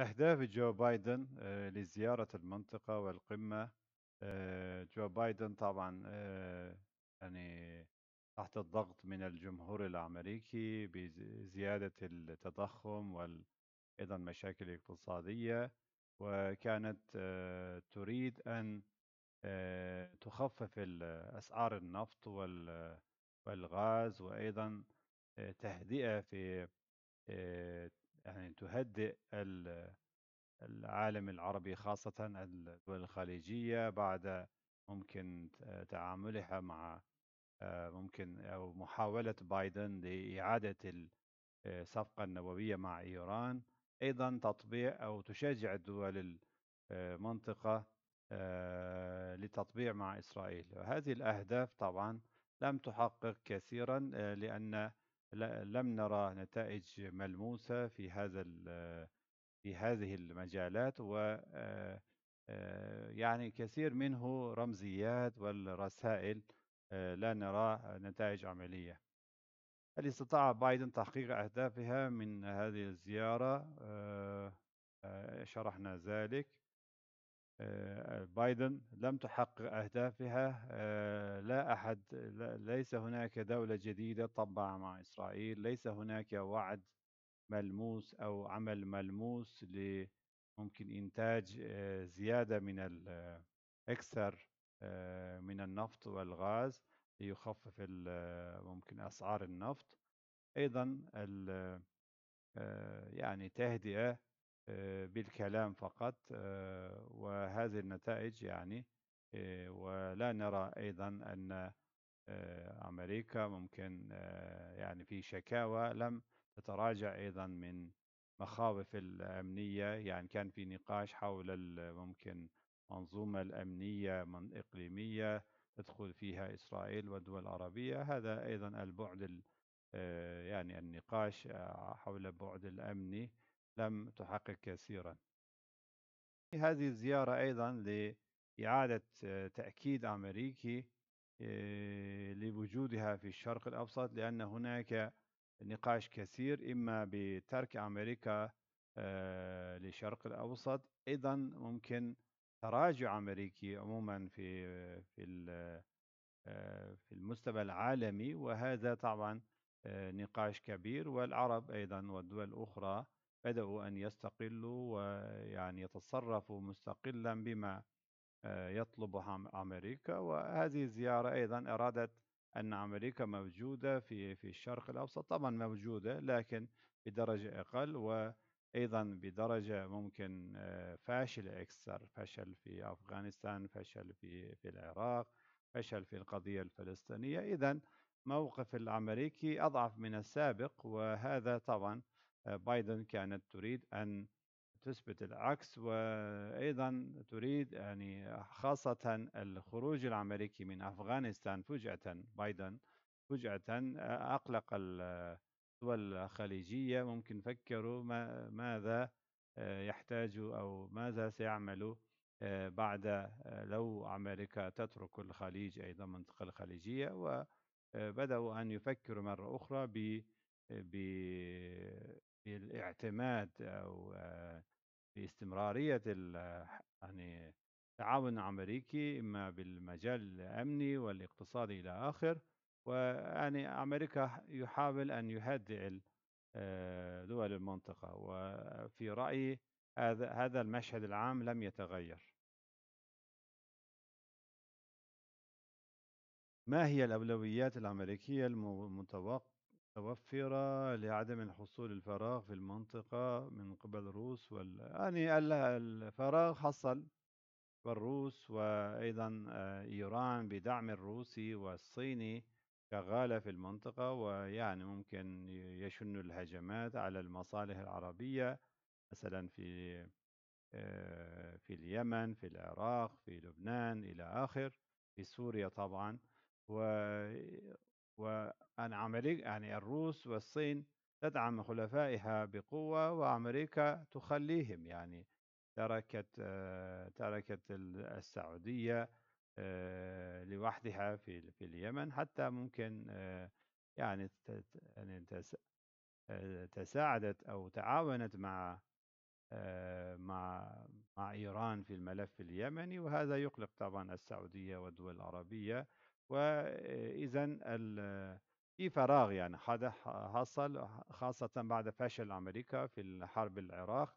أهداف جو بايدن آه، لزيارة المنطقة والقمة آه، جو بايدن طبعا آه، يعني تحت الضغط من الجمهور الأمريكي بزيادة التضخم وأيضا مشاكل اقتصادية وكانت تريد أن تخفف أسعار النفط والغاز وأيضا تهدئة في يعني تهدئ العالم العربي خاصة الدول الخليجية بعد ممكن تعاملها مع آه، ممكن أو محاولة بايدن لإعادة آه، الصفقة النووية مع إيران أيضا تطبيع أو تشجع الدول المنطقة آه، لتطبيع مع إسرائيل وهذه الأهداف طبعا لم تحقق كثيرا لأن لا- لم نرى نتائج ملموسة في هذا ال- في هذه المجالات و آه، آه، يعني كثير منه رمزيات والرسائل آه، لا نرى نتائج عملية هل استطاع بايدن تحقيق أهدافها من هذه الزيارة؟ شرحنا ذلك آه، بايدن لم تحقق أهدافها آه، لا أحد ليس هناك دولة جديدة طبعا مع إسرائيل ليس هناك وعد ملموس أو عمل ملموس لممكن إنتاج آه، زيادة من أكثر من النفط والغاز ليخفف ممكن أسعار النفط أيضا يعني تهدئة آه، بالكلام فقط آه، وهذه النتائج يعني آه، ولا نرى أيضا أن أمريكا ممكن يعني في شكاوى لم تتراجع أيضا من مخاوف الأمنية يعني كان في نقاش حول ممكن منظومة الأمنية من إقليمية تدخل فيها إسرائيل والدول العربية هذا أيضا البعد يعني النقاش حول البعد الأمني لم تحقق كثيرا هذه الزيارة أيضا لإعادة تأكيد أمريكي آه، لوجودها في الشرق الأوسط لأن هناك نقاش كثير إما بترك أمريكا للشرق آه، الأوسط أيضا ممكن تراجع أمريكي عموما في في آه، في المستوى العالمي وهذا طبعا نقاش كبير والعرب أيضا والدول الأخرى بدأوا أن يستقلوا ويعني يتصرفوا مستقلا بما آه، يطلب أمريكا وهذه الزيارة أيضا أرادت أن أمريكا موجودة في في الشرق الأوسط طبعا موجودة لكن بدرجة أقل وأيضا بدرجة ممكن آه، فاشلة أكثر فشل في أفغانستان فشل في في العراق فشل في القضية الفلسطينية إذا موقف الأمريكي أضعف من السابق وهذا طبعا آه، بايدن كانت تريد أن تثبت العكس وأيضا تريد يعني خاصة الخروج الأمريكي من أفغانستان فجأة بايدن فجأة آه، أقلق الدول الخليجية ممكن فكروا ما ماذا آه، يحتاج أو ماذا سيعمل بعد لو أمريكا تترك الخليج أيضا منطقة الخليجية وبدأوا أن يفكروا مرة أخرى ب بالاعتماد أو باستمرارية آه، آه، يعني التعاون الامريكي إما بالمجال الأمني والاقتصادي إلى آخر، ويعني أمريكا يحاول أن يهدئ آه، دول المنطقة، وفي رأيي هذا هذا المشهد العام لم يتغير. ما هي الأولويات الأمريكية المتوقعة متوفرة لعدم الحصول الفراغ في المنطقة من قبل الروس وال يعني الفراغ حصل والروس وأيضا آه، إيران بدعم الروسي والصيني شغالة في المنطقة ويعني ممكن يشن الهجمات على المصالح العربية مثلا في آه، في اليمن في العراق في لبنان إلى آخر في سوريا طبعا و وعن أمريكا يعني الروس والصين تدعم حلفائها بقوة وأمريكا تخليهم يعني تركت آه، تركت السعودية آه، لوحدها في في اليمن حتى ممكن آه، يعني يعني تساعدت أو تعاونت مع مع مع إيران في الملف اليمني وهذا يقلق طبعا السعودية والدول العربية وإذا في فراغ يعني هذا حصل خاصة بعد فشل أمريكا في حرب العراق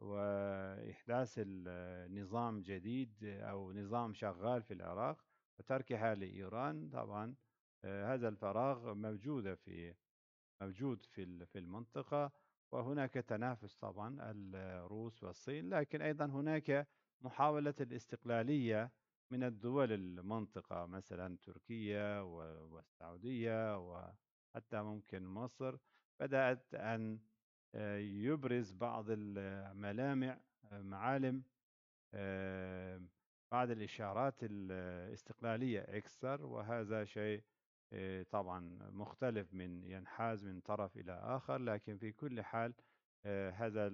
وإحداث النظام جديد أو نظام شغال في العراق وتركها لإيران طبعا آه، هذا الفراغ موجود في موجود في في المنطقة وهناك تنافس طبعا الروس والصين لكن أيضا هناك محاولة الاستقلالية من الدول المنطقة مثلا تركيا والسعودية وحتى ممكن مصر بدأت أن آه، يبرز بعض الملامع آه، معالم بعض الإشارات الاستقلالية أكثر وهذا شيء آه، طبعا مختلف من ينحاز من طرف إلى آخر لكن في كل حال هذا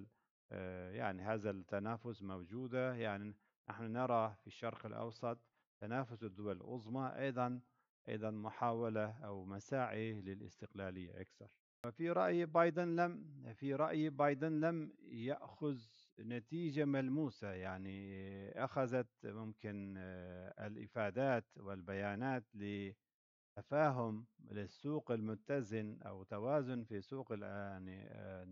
يعني هذا التنافس موجودة يعني نحن نرى في الشرق الأوسط تنافس الدول العظمى أيضا أيضا محاولة أو مساعي للاستقلالية أكثر في رأي بايدن لم في رأي بايدن لم يأخذ نتيجة ملموسة يعني أخذت ممكن آه، الإفادات والبيانات لتفاهم للسوق المتزن أو توازن في سوق يعني آه،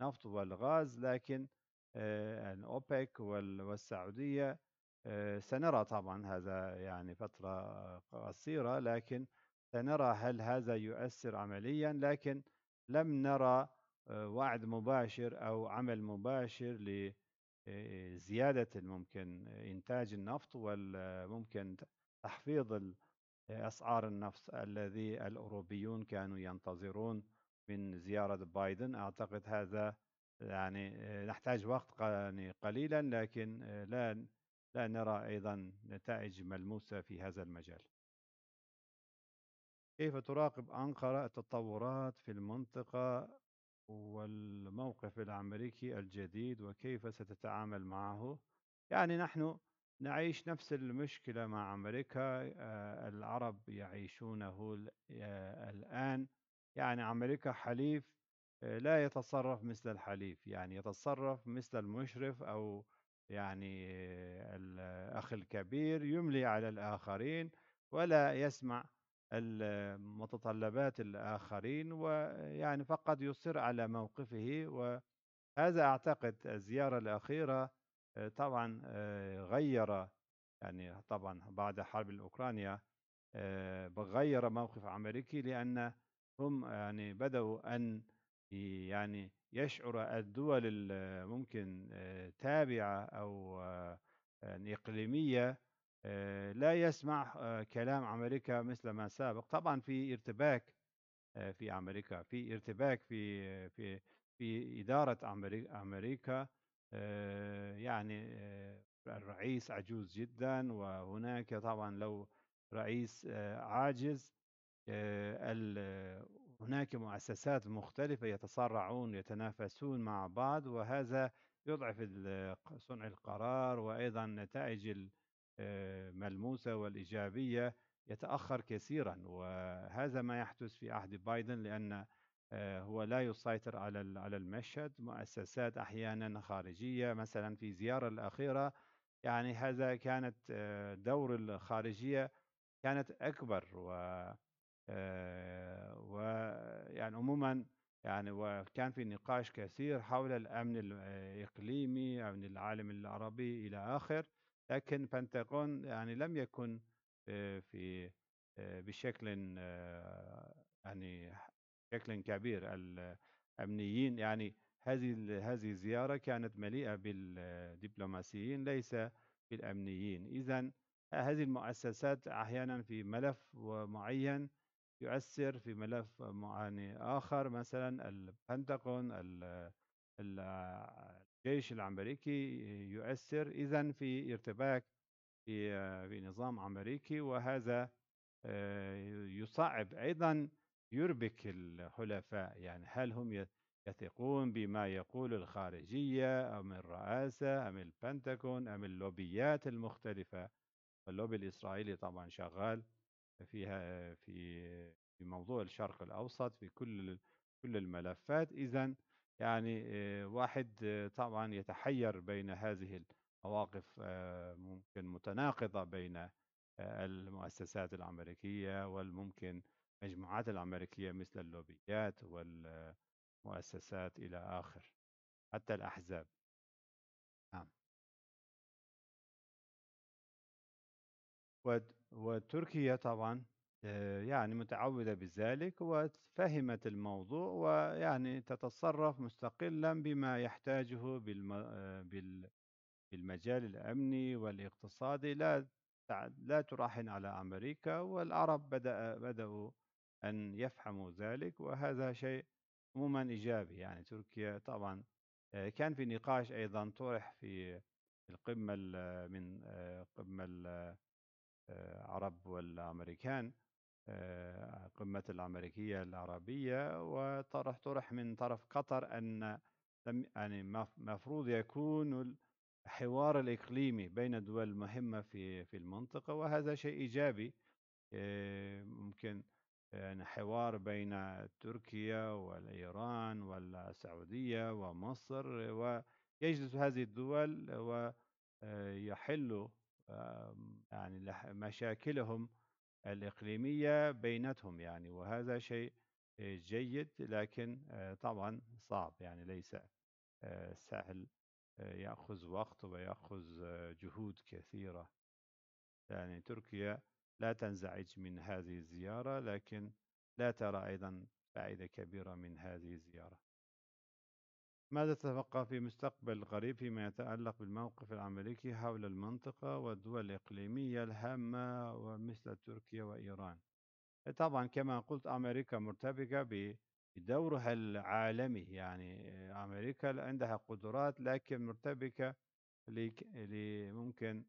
النفط والغاز لكن آه، عن أوبك والسعودية آه، سنرى طبعا هذا يعني فترة قصيرة لكن سنرى هل هذا يؤثر عمليا لكن لم نرى آه، وعد مباشر أو عمل مباشر لزيادة ممكن إنتاج النفط وممكن تحفيظ أسعار النفط الذي الأوروبيون كانوا ينتظرون من زيارة بايدن أعتقد هذا يعني آه، نحتاج وقت يعني قليلا لكن آه، لا لا نرى أيضا نتائج ملموسة في هذا المجال كيف تراقب أنقرة التطورات في المنطقة والموقف الأمريكي الجديد وكيف ستتعامل معه يعني نحن نعيش نفس المشكلة مع أمريكا آه، العرب يعيشونه الآن يعني أمريكا حليف آه، لا يتصرف مثل الحليف يعني يتصرف مثل المشرف أو يعني الأخ الكبير يملي على الآخرين ولا يسمع متطلبات الآخرين ويعني فقط يصر على موقفه وهذا أعتقد الزيارة الأخيرة آه، طبعا آه، غير يعني طبعا بعد حرب الأوكرانيا غير موقف أمريكي لأن هم يعني بدأوا أن يعني يشعر الدول ممكن آه، تابعة أو آه، آه، إقليمية لا يسمع كلام أمريكا مثل ما سابق طبعا في ارتباك في أمريكا في ارتباك في في في إدارة أمريكا يعني الرئيس عجوز جدا وهناك طبعا لو رئيس عاجز هناك مؤسسات مختلفة يتصارعون يتنافسون مع بعض وهذا يضعف صنع القرار وأيضا نتائج الملموسة آه، والإيجابية يتأخر كثيرا وهذا ما يحدث في عهد بايدن لأن آه، هو لا يسيطر على على المشهد مؤسسات أحيانا خارجية مثلا في زيارة الأخيرة يعني هذا كانت آه، دور الخارجية كانت أكبر و آه، ويعني عموما يعني وكان في نقاش كثير حول الامن الاقليمي امن العالم العربي الى اخر لكن بنتاغون يعني لم يكن آه، في آه، بشكل يعني بشكل كبير الامنيين يعني هذه هذه الزياره كانت مليئه بالدبلوماسيين ليس بالامنيين اذا هذه المؤسسات احيانا في ملف معين يؤثر في ملف معاني آخر مثلا البنتاغون الجيش الأمريكي يؤثر إذا في ارتباك في في نظام أمريكي وهذا آه، يصعب أيضا يربك الحلفاء يعني هل هم يثقون بما يقول الخارجية أم الرئاسة أم البنتاغون أم اللوبيات المختلفة اللوبي الإسرائيلي طبعا شغال فيها في في موضوع الشرق الاوسط في كل كل الملفات اذا يعني آه، واحد آه، طبعا يتحير بين هذه المواقف آه، ممكن متناقضه بين المؤسسات الامريكيه والممكن مجموعات الامريكيه مثل اللوبيات والمؤسسات الى اخر حتى الاحزاب نعم وتركيا طبعًا آآ آه، يعني متعوّدة بذلك وفهمت الموضوع ويعني تتصرّف مستقلًا بما يحتاجه آه، بالمجال الأمني والاقتصادي لا لا تُراهن على أمريكا، والعرب بدأ بدأوا أن يفهموا ذلك، وهذا شيء عمومًا إيجابي، يعني تركيا طبعًا آه، كان في نقاش أيضًا طُرح في القمة من قمة القمة آه، عرب والأمريكان آه، قمة الأمريكية العربية وطرح طرح من طرف قطر أن يعني مفروض يكون الحوار الإقليمي بين دول مهمة في في المنطقة وهذا شيء إيجابي آه، ممكن يعني حوار بين تركيا والإيران والسعودية ومصر ويجلس هذه الدول ويحل يعني مشاكلهم الإقليمية بينتهم يعني وهذا شيء آه، جيد لكن آه، طبعا صعب يعني ليس آه، سهل يأخذ وقت ويأخذ جهود كثيرة يعني تركيا لا تنزعج من هذه الزيارة لكن لا ترى أيضا فائدة كبيرة من هذه الزيارة ماذا تتوقع في مستقبل القريب فيما يتعلق بالموقف الأمريكي حول المنطقة والدول الإقليمية الهامة مثل تركيا وإيران؟ طبعا كما قلت أمريكا مرتبكة بدورها العالمي يعني أمريكا عندها قدرات لكن مرتبكة لممكن ممكن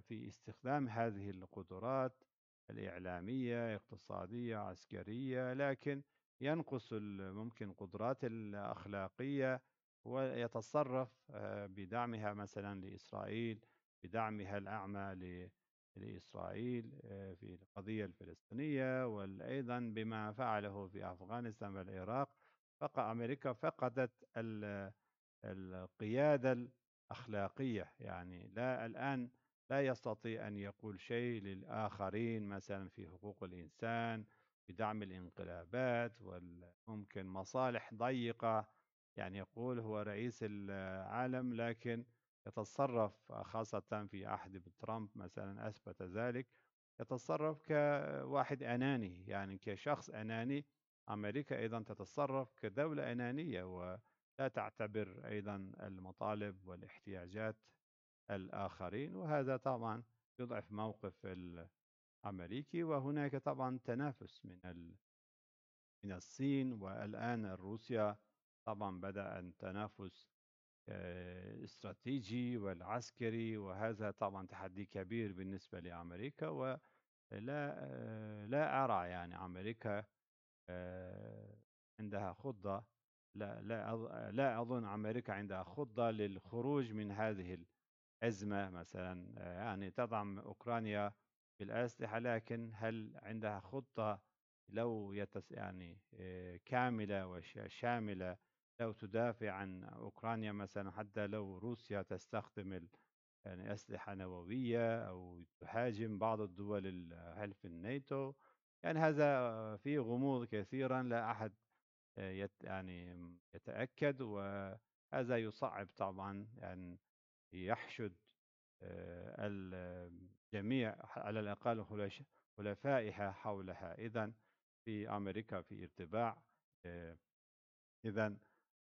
في استخدام هذه القدرات الإعلامية اقتصادية عسكرية لكن ينقص ممكن قدرات الأخلاقية ويتصرف آه، بدعمها مثلا لإسرائيل بدعمها الأعمى لإسرائيل آه، في القضية الفلسطينية وأيضا بما فعله في أفغانستان والعراق أمريكا فقدت القيادة الأخلاقية يعني لا الآن لا يستطيع أن يقول شيء للآخرين مثلا في حقوق الإنسان بدعم الانقلابات وممكن مصالح ضيقة يعني يقول هو رئيس العالم لكن يتصرف خاصة في عهد ترامب مثلا أثبت ذلك يتصرف كواحد أناني يعني كشخص أناني أمريكا أيضا تتصرف كدولة أنانية ولا تعتبر أيضا المطالب والاحتياجات الآخرين وهذا طبعا يضعف موقف أمريكي وهناك طبعا تنافس من من الصين والآن روسيا طبعا بدأ التنافس آه، استراتيجي والعسكري وهذا طبعا تحدي كبير بالنسبة لأمريكا ولا آه، لا أرى يعني أمريكا آه، عندها خطة لا لا لا أظن أمريكا عندها خطة للخروج من هذه الأزمة مثلا يعني تدعم أوكرانيا بالأسلحة لكن هل عندها خطة لو يتس يعني كاملة وشاملة لو تدافع عن أوكرانيا مثلا حتى لو روسيا تستخدم يعني أسلحة نووية أو تهاجم بعض الدول الحلف الناتو يعني هذا فيه غموض كثيرا لا أحد يت يعني يتأكد وهذا يصعب طبعا أن يعني يحشد جميع على الأقل حلفائها حولها إذا في أمريكا في ارتباع آه، إذا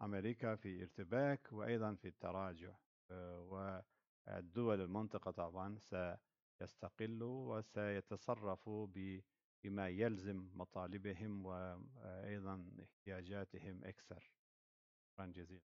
أمريكا في ارتباك وأيضا في التراجع آه، والدول المنطقة طبعا سيستقلوا وسيتصرفوا بما يلزم مطالبهم وأيضا احتياجاتهم أكثر شكرا جزيلا